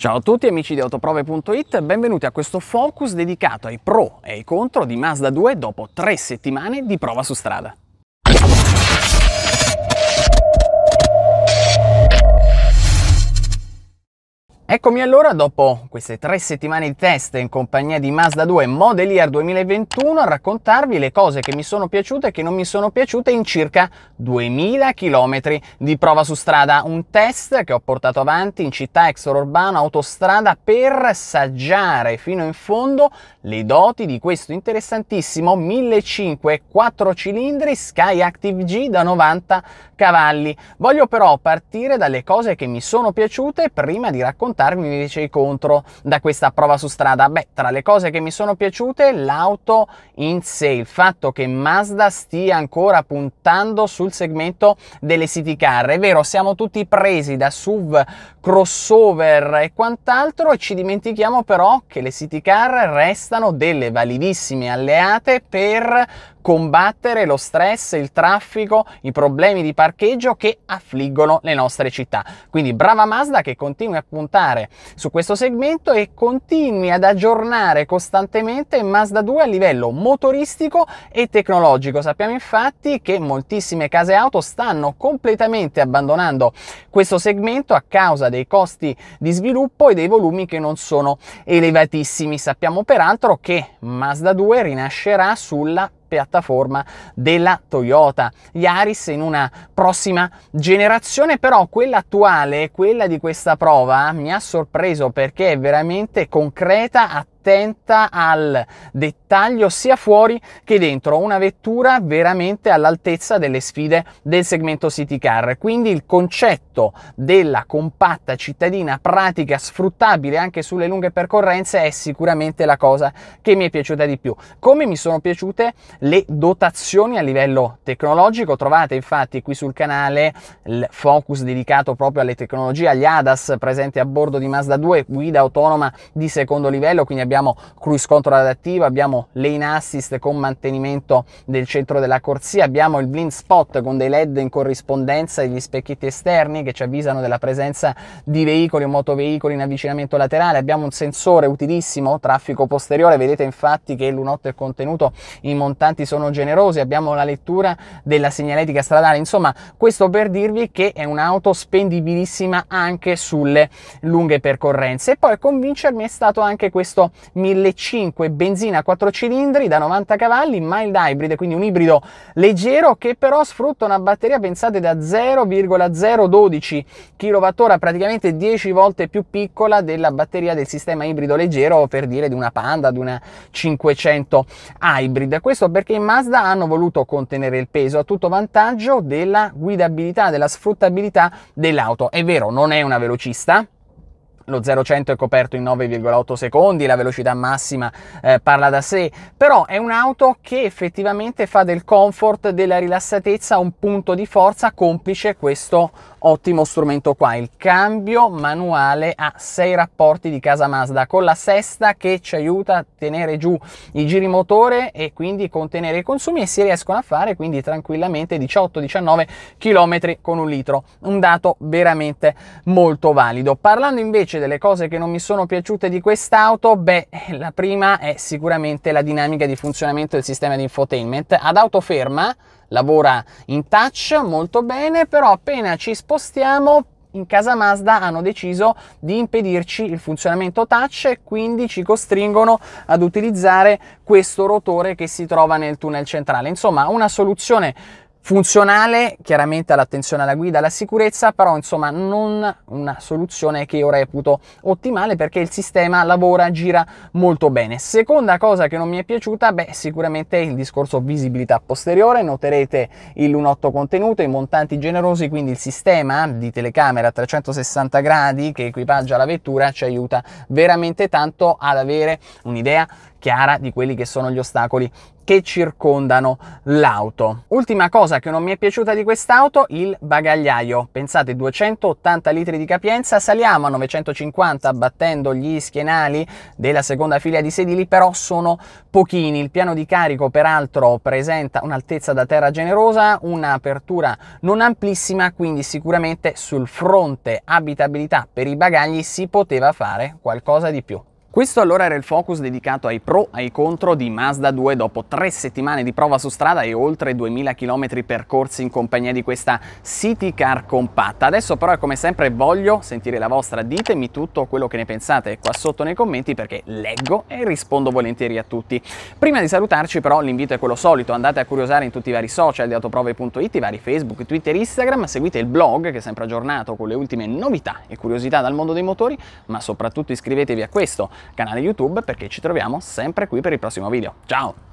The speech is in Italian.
Ciao a tutti amici di autoprove.it benvenuti a questo focus dedicato ai pro e ai contro di Mazda 2 dopo tre settimane di prova su strada. Eccomi allora dopo queste tre settimane di test in compagnia di Mazda 2 Model Year 2021 a raccontarvi le cose che mi sono piaciute e che non mi sono piaciute in circa 2000 km di prova su strada, un test che ho portato avanti in città extraurbana, autostrada per saggiare fino in fondo le doti di questo interessantissimo 1500 cilindri Sky Active G da 90 cavalli. Voglio però partire dalle cose che mi sono piaciute prima di raccontarvi darmi invece contro da questa prova su strada? Beh, tra le cose che mi sono piaciute, l'auto in sé, il fatto che Mazda stia ancora puntando sul segmento delle city car. È vero, siamo tutti presi da SUV, crossover e quant'altro e ci dimentichiamo però che le city car restano delle validissime alleate per combattere lo stress, il traffico, i problemi di parcheggio che affliggono le nostre città. Quindi brava Mazda che continui a puntare su questo segmento e continui ad aggiornare costantemente Mazda 2 a livello motoristico e tecnologico. Sappiamo infatti che moltissime case auto stanno completamente abbandonando questo segmento a causa dei costi di sviluppo e dei volumi che non sono elevatissimi. Sappiamo peraltro che Mazda 2 rinascerà sulla piattaforma della Toyota Gli Aris in una prossima generazione, però quella attuale, quella di questa prova, mi ha sorpreso perché è veramente concreta, attiva attenta al dettaglio sia fuori che dentro, una vettura veramente all'altezza delle sfide del segmento city car. Quindi il concetto della compatta cittadina pratica sfruttabile anche sulle lunghe percorrenze è sicuramente la cosa che mi è piaciuta di più. Come mi sono piaciute le dotazioni a livello tecnologico, trovate infatti qui sul canale il focus dedicato proprio alle tecnologie, agli ADAS presenti a bordo di Mazda 2, guida autonoma di secondo livello, quindi abbiamo abbiamo cruise control adattivo, abbiamo lane assist con mantenimento del centro della corsia, abbiamo il blind spot con dei led in corrispondenza degli specchietti esterni che ci avvisano della presenza di veicoli o motoveicoli in avvicinamento laterale, abbiamo un sensore utilissimo, traffico posteriore, vedete infatti che l'unotto e il contenuto in montanti sono generosi, abbiamo la lettura della segnaletica stradale, insomma questo per dirvi che è un'auto spendibilissima anche sulle lunghe percorrenze e poi a convincermi è stato anche questo 1.500 benzina a 4 cilindri da 90 cavalli, mild hybrid, quindi un ibrido leggero che però sfrutta una batteria, pensate, da 0,012 kWh, praticamente 10 volte più piccola della batteria del sistema ibrido leggero, per dire di una Panda, di una 500 hybrid. Questo perché in Mazda hanno voluto contenere il peso a tutto vantaggio della guidabilità, della sfruttabilità dell'auto. È vero, non è una velocista, lo 0-100 è coperto in 9,8 secondi, la velocità massima eh, parla da sé, però è un'auto che effettivamente fa del comfort, della rilassatezza un punto di forza complice questo ottimo strumento qua, il cambio manuale a 6 rapporti di casa Mazda con la sesta che ci aiuta a tenere giù i giri motore e quindi contenere i consumi e si riescono a fare quindi tranquillamente 18-19 km con un litro, un dato veramente molto valido. Parlando invece delle cose che non mi sono piaciute di quest'auto, beh, la prima è sicuramente la dinamica di funzionamento del sistema di infotainment. Ad autoferma lavora in touch molto bene, però appena ci spostiamo in casa Mazda hanno deciso di impedirci il funzionamento touch e quindi ci costringono ad utilizzare questo rotore che si trova nel tunnel centrale. Insomma, una soluzione funzionale chiaramente all'attenzione alla guida, alla sicurezza, però insomma non una soluzione che io reputo ottimale perché il sistema lavora, gira molto bene. Seconda cosa che non mi è piaciuta, beh sicuramente il discorso visibilità posteriore, noterete il lunotto contenuto, i montanti generosi, quindi il sistema di telecamera a 360 gradi che equipaggia la vettura ci aiuta veramente tanto ad avere un'idea chiara di quelli che sono gli ostacoli che circondano l'auto. Ultima cosa che non mi è piaciuta di quest'auto, il bagagliaio. Pensate, 280 litri di capienza, saliamo a 950 battendo gli schienali della seconda fila di sedili, però sono pochini. Il piano di carico peraltro presenta un'altezza da terra generosa, un'apertura non amplissima, quindi sicuramente sul fronte abitabilità per i bagagli si poteva fare qualcosa di più. Questo allora era il focus dedicato ai pro, e ai contro di Mazda 2 dopo tre settimane di prova su strada e oltre 2000 km percorsi in compagnia di questa city car compatta. Adesso però come sempre voglio sentire la vostra, ditemi tutto quello che ne pensate qua sotto nei commenti perché leggo e rispondo volentieri a tutti. Prima di salutarci però l'invito è quello solito, andate a curiosare in tutti i vari social di autoprove.it, i vari Facebook, Twitter, Instagram, seguite il blog che è sempre aggiornato con le ultime novità e curiosità dal mondo dei motori, ma soprattutto iscrivetevi a questo canale YouTube perché ci troviamo sempre qui per il prossimo video. Ciao!